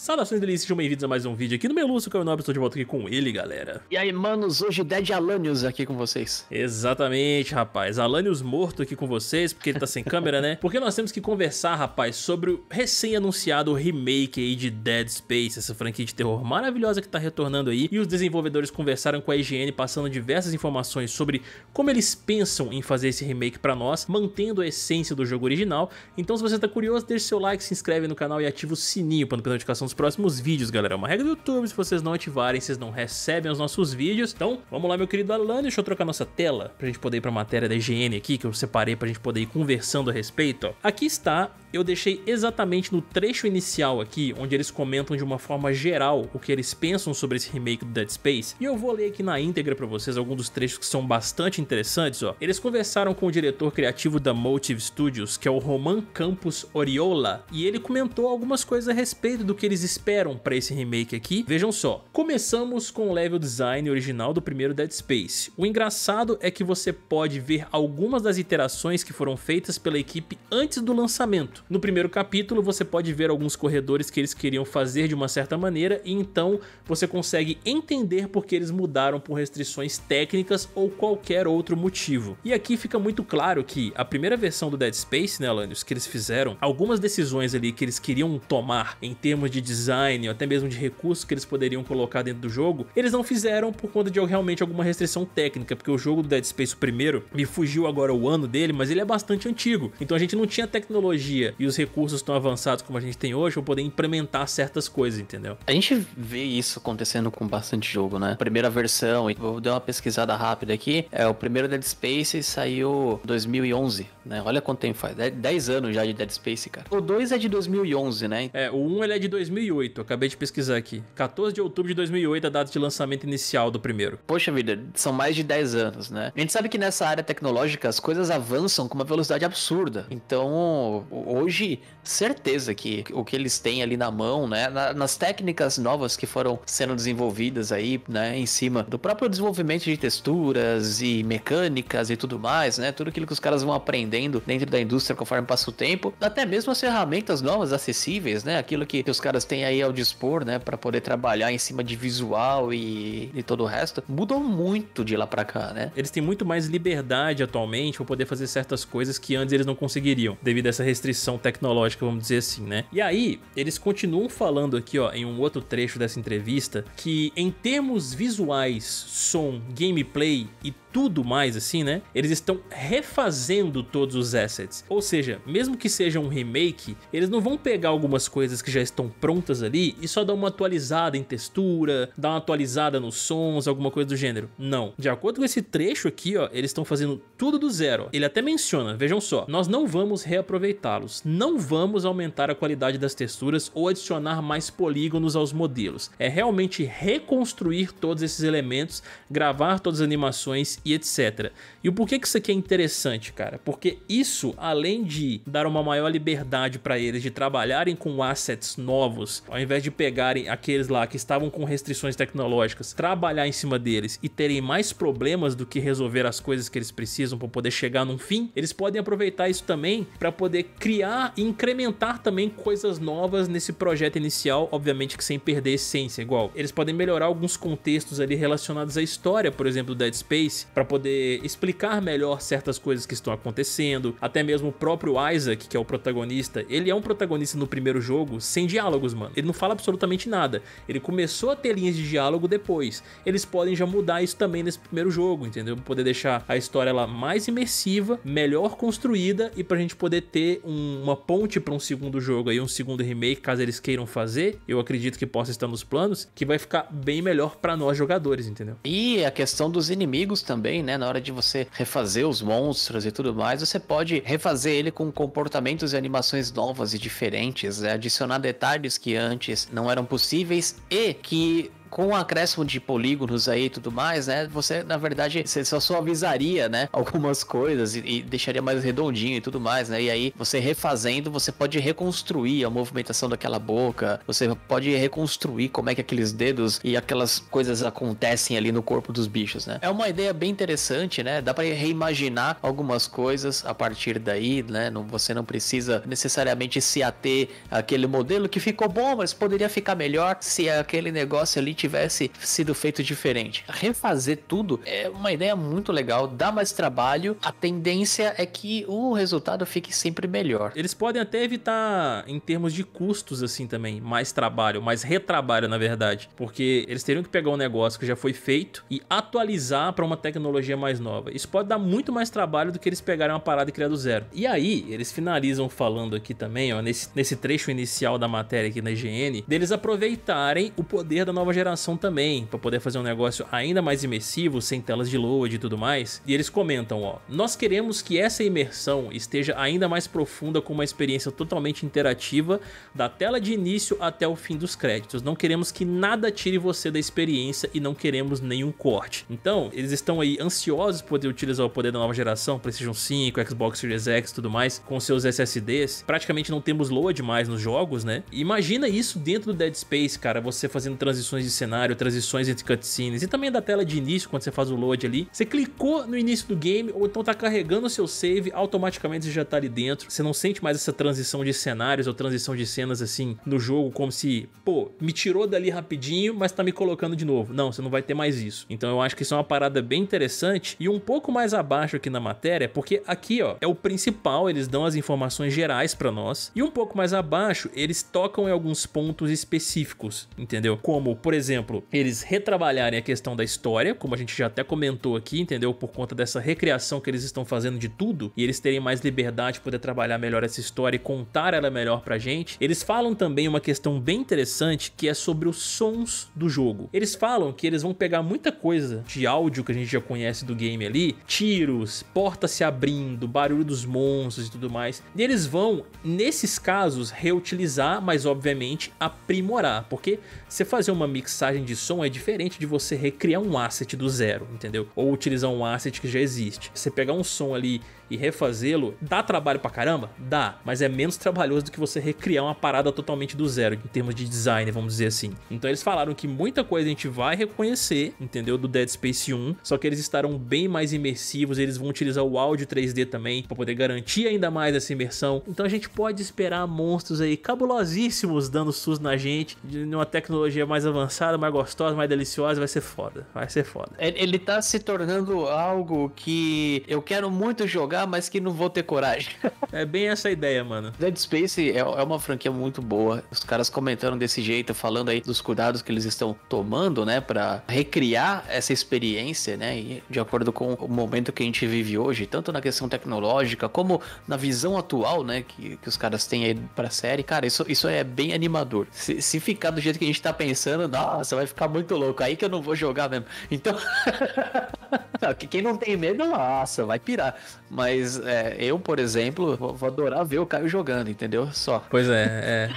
Saudações delícias, sejam bem-vindos a mais um vídeo aqui no Meluço, que é o Nobre, estou de volta aqui com ele, galera. E aí, manos, hoje o Dead Alanius aqui com vocês. Exatamente, rapaz, Alanius morto aqui com vocês, porque ele tá sem câmera, né? Porque nós temos que conversar, rapaz, sobre o recém-anunciado remake aí de Dead Space, essa franquia de terror maravilhosa que tá retornando aí, e os desenvolvedores conversaram com a IGN, passando diversas informações sobre como eles pensam em fazer esse remake pra nós, mantendo a essência do jogo original. Então, se você tá curioso, deixe seu like, se inscreve no canal e ativa o sininho para não perder notificação nos próximos vídeos, galera. É uma regra do YouTube, se vocês não ativarem, vocês não recebem os nossos vídeos. Então, vamos lá, meu querido Alan, deixa eu trocar nossa tela pra gente poder ir pra matéria da higiene aqui, que eu separei pra gente poder ir conversando a respeito. Aqui está eu deixei exatamente no trecho inicial aqui, onde eles comentam de uma forma geral o que eles pensam sobre esse remake do Dead Space, e eu vou ler aqui na íntegra para vocês alguns dos trechos que são bastante interessantes, ó. Eles conversaram com o diretor criativo da Motive Studios, que é o Roman Campos Oriola, e ele comentou algumas coisas a respeito do que eles esperam para esse remake aqui. Vejam só. Começamos com o level design original do primeiro Dead Space. O engraçado é que você pode ver algumas das iterações que foram feitas pela equipe antes do lançamento momento. No primeiro capítulo, você pode ver alguns corredores que eles queriam fazer de uma certa maneira, e então você consegue entender por que eles mudaram por restrições técnicas ou qualquer outro motivo. E aqui fica muito claro que a primeira versão do Dead Space, né, Alanios, que eles fizeram, algumas decisões ali que eles queriam tomar em termos de design, ou até mesmo de recursos que eles poderiam colocar dentro do jogo, eles não fizeram por conta de realmente alguma restrição técnica, porque o jogo do Dead Space primeiro, me fugiu agora o ano dele, mas ele é bastante antigo. Então a gente não tinha tecnologia tecnologia e os recursos tão avançados como a gente tem hoje vão poder implementar certas coisas, entendeu? A gente vê isso acontecendo com bastante jogo, né? Primeira versão, e vou dar uma pesquisada rápida aqui, é o primeiro Dead Space saiu 2011, né? Olha quanto tempo faz, 10 anos já de Dead Space, cara. O 2 é de 2011, né? É, o 1 um, ele é de 2008, acabei de pesquisar aqui. 14 de outubro de 2008 é a data de lançamento inicial do primeiro. Poxa vida, são mais de 10 anos, né? A gente sabe que nessa área tecnológica as coisas avançam com uma velocidade absurda. Então, o, hoje, certeza que o que eles têm ali na mão, né? nas técnicas novas que foram sendo desenvolvidas aí, né? Em cima do próprio desenvolvimento de texturas e mecânicas e tudo mais, né? Tudo aquilo que os caras vão aprendendo dentro da indústria conforme passa o tempo. Até mesmo as ferramentas novas, acessíveis, né? Aquilo que, que os caras têm aí ao dispor, né? Para poder trabalhar em cima de visual e, e todo o resto. Mudou muito de lá para cá, né? Eles têm muito mais liberdade atualmente para poder fazer certas coisas que antes eles não conseguiriam, devido a essa restrição tecnológica, vamos dizer assim, né? E aí, eles continuam falando aqui, ó, em um outro trecho dessa entrevista, que em termos visuais, som, gameplay e tudo mais assim, né? Eles estão refazendo todos os assets. Ou seja, mesmo que seja um remake, eles não vão pegar algumas coisas que já estão prontas ali e só dar uma atualizada em textura, dar uma atualizada nos sons, alguma coisa do gênero. Não. De acordo com esse trecho aqui, ó, eles estão fazendo tudo do zero. Ele até menciona, vejam só, nós não vamos reaproveitá-los, não vamos aumentar a qualidade das texturas ou adicionar mais polígonos aos modelos. É realmente reconstruir todos esses elementos, gravar todas as animações e etc. E o porquê que isso aqui é interessante, cara? Porque isso, além de dar uma maior liberdade para eles de trabalharem com assets novos, ao invés de pegarem aqueles lá que estavam com restrições tecnológicas, trabalhar em cima deles e terem mais problemas do que resolver as coisas que eles precisam para poder chegar num fim, eles podem aproveitar isso também para poder criar e incrementar também coisas novas nesse projeto inicial, obviamente que sem perder essência, igual. Eles podem melhorar alguns contextos ali relacionados à história, por exemplo, do Dead Space, para poder explicar melhor certas coisas que estão acontecendo. Até mesmo o próprio Isaac, que é o protagonista, ele é um protagonista no primeiro jogo sem diálogos, mano. Ele não fala absolutamente nada. Ele começou a ter linhas de diálogo depois. Eles podem já mudar isso também nesse primeiro jogo, entendeu? poder deixar a história lá mais imersiva, melhor construída e pra gente poder ter um, uma ponte para um segundo jogo aí, um segundo remake, caso eles queiram fazer. Eu acredito que possa estar nos planos, que vai ficar bem melhor para nós jogadores, entendeu? E a questão dos inimigos também também, né? Na hora de você refazer os monstros e tudo mais, você pode refazer ele com comportamentos e animações novas e diferentes, né? adicionar detalhes que antes não eram possíveis e que com o acréscimo de polígonos aí e tudo mais, né? Você, na verdade, você só suavizaria, né? Algumas coisas e, e, deixaria mais redondinho e tudo mais, né? E aí, você refazendo, você pode reconstruir a movimentação daquela boca, você pode reconstruir como é que aqueles dedos e aquelas coisas acontecem ali no corpo dos bichos, né? É uma ideia bem interessante, né? Dá para reimaginar algumas coisas a partir daí, né? Não, você não precisa necessariamente se ater àquele modelo que ficou bom, mas poderia ficar melhor se aquele negócio ali tivesse sido feito diferente. Refazer tudo é uma ideia muito legal, dá mais trabalho, a tendência é que o resultado fique sempre melhor. Eles podem até evitar, em termos de custos, assim também, mais trabalho, mais retrabalho, na verdade, porque eles teriam que pegar um negócio que já foi feito e atualizar para uma tecnologia mais nova. Isso pode dar muito mais trabalho do que eles pegarem uma parada e criar do zero. E aí, eles finalizam falando aqui também, ó, nesse, nesse trecho inicial da matéria aqui na IGN, deles aproveitarem o poder da nova geração interação também, para poder fazer um negócio ainda mais imersivo, sem telas de load e tudo mais. E eles comentam, ó, nós queremos que essa imersão esteja ainda mais profunda com uma experiência totalmente interativa da tela de início até o fim dos créditos. Não queremos que nada tire você da experiência e não queremos nenhum corte. Então, eles estão aí ansiosos por poder utilizar o poder da nova geração, PlayStation 5, Xbox Series X, tudo mais, com seus SSDs. Praticamente não temos load mais nos jogos, né? Imagina isso dentro do Dead Space, cara, você fazendo transições de cenário, transições entre cutscenes e também da tela de início quando você faz o load ali. Você clicou no início do game ou então tá carregando o seu save, automaticamente você já tá ali dentro. Você não sente mais essa transição de cenários ou transição de cenas assim no jogo, como se, pô, me tirou dali rapidinho, mas tá me colocando de novo. Não, você não vai ter mais isso. Então eu acho que isso é uma parada bem interessante e um pouco mais abaixo aqui na matéria, porque aqui, ó, é o principal, eles dão as informações gerais para nós. E um pouco mais abaixo, eles tocam em alguns pontos específicos, entendeu? Como, por exemplo, exemplo, eles retrabalharem a questão da história, como a gente já até comentou aqui, entendeu? Por conta dessa recriação que eles estão fazendo de tudo, e eles terem mais liberdade, de poder trabalhar melhor essa história e contar ela melhor pra gente. Eles falam também uma questão bem interessante, que é sobre os sons do jogo. Eles falam que eles vão pegar muita coisa de áudio que a gente já conhece do game ali, tiros, porta se abrindo, barulho dos monstros e tudo mais. E eles vão, nesses casos, reutilizar, mas obviamente aprimorar, porque você fazer uma mix mixagem de som é diferente de você recriar um asset do zero, entendeu? Ou utilizar um asset que já existe. Você pegar um som ali e refazê-lo, dá trabalho pra caramba? Dá, mas é menos trabalhoso do que você recriar uma parada totalmente do zero, em termos de design, vamos dizer assim. Então eles falaram que muita coisa a gente vai reconhecer, entendeu? Do Dead Space 1, só que eles estarão bem mais imersivos, eles vão utilizar o áudio 3D também, para poder garantir ainda mais essa imersão. Então a gente pode esperar monstros aí cabulosíssimos dando SUS na gente, de uma tecnologia mais avançada, mais gostosa, mais deliciosa, vai ser foda, vai ser foda. Ele tá se tornando algo que eu quero muito jogar jogar, mas que não vou ter coragem. é bem essa ideia, mano. Dead Space é, é uma franquia muito boa. Os caras comentaram desse jeito, falando aí dos cuidados que eles estão tomando, né, para recriar essa experiência, né, e de acordo com o momento que a gente vive hoje, tanto na questão tecnológica como na visão atual, né, que, que os caras têm aí pra série. Cara, isso, isso é bem animador. Se, se ficar do jeito que a gente tá pensando, nossa, vai ficar muito louco. Aí que eu não vou jogar mesmo. Então. quem não tem medo, nossa, vai pirar. Mas é, eu, por exemplo, vou, vou adorar ver o Caio jogando, entendeu? Só. Pois é, é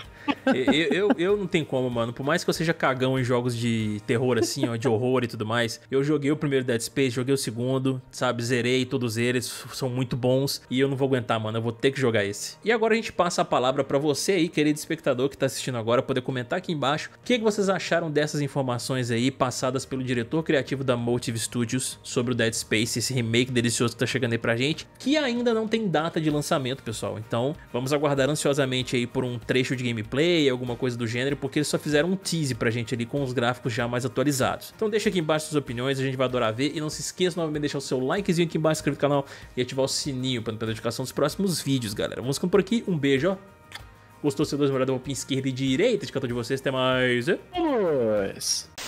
eu, eu, eu, não tenho como, mano. Por mais que eu seja cagão em jogos de terror, assim, ó, de horror e tudo mais, eu joguei o primeiro Dead Space, joguei o segundo, sabe? Zerei todos eles, são muito bons. E eu não vou aguentar, mano. Eu vou ter que jogar esse. E agora a gente passa a palavra para você aí, querido espectador que tá assistindo agora, poder comentar aqui embaixo o que, que vocês acharam dessas informações aí passadas pelo diretor criativo da Motive Studios sobre o Dead Space, esse remake delicioso que tá chegando aí pra gente, que ainda não tem data de lançamento, pessoal. Então, vamos aguardar ansiosamente aí por um trecho de gameplay gameplay, alguma coisa do gênero, porque eles só fizeram um tease pra gente ali com os gráficos já mais atualizados. Então deixa aqui embaixo suas opiniões, a gente vai adorar ver. E não se esqueça novamente de deixar o seu likezinho aqui embaixo, inscrever no canal e ativar o sininho para não perder a notificação dos próximos vídeos, galera. Vamos ficando por aqui, um beijo, ó. Gostou, seus dois, morada, roupinha esquerda e direita de cada um de vocês. Até mais. Vamos!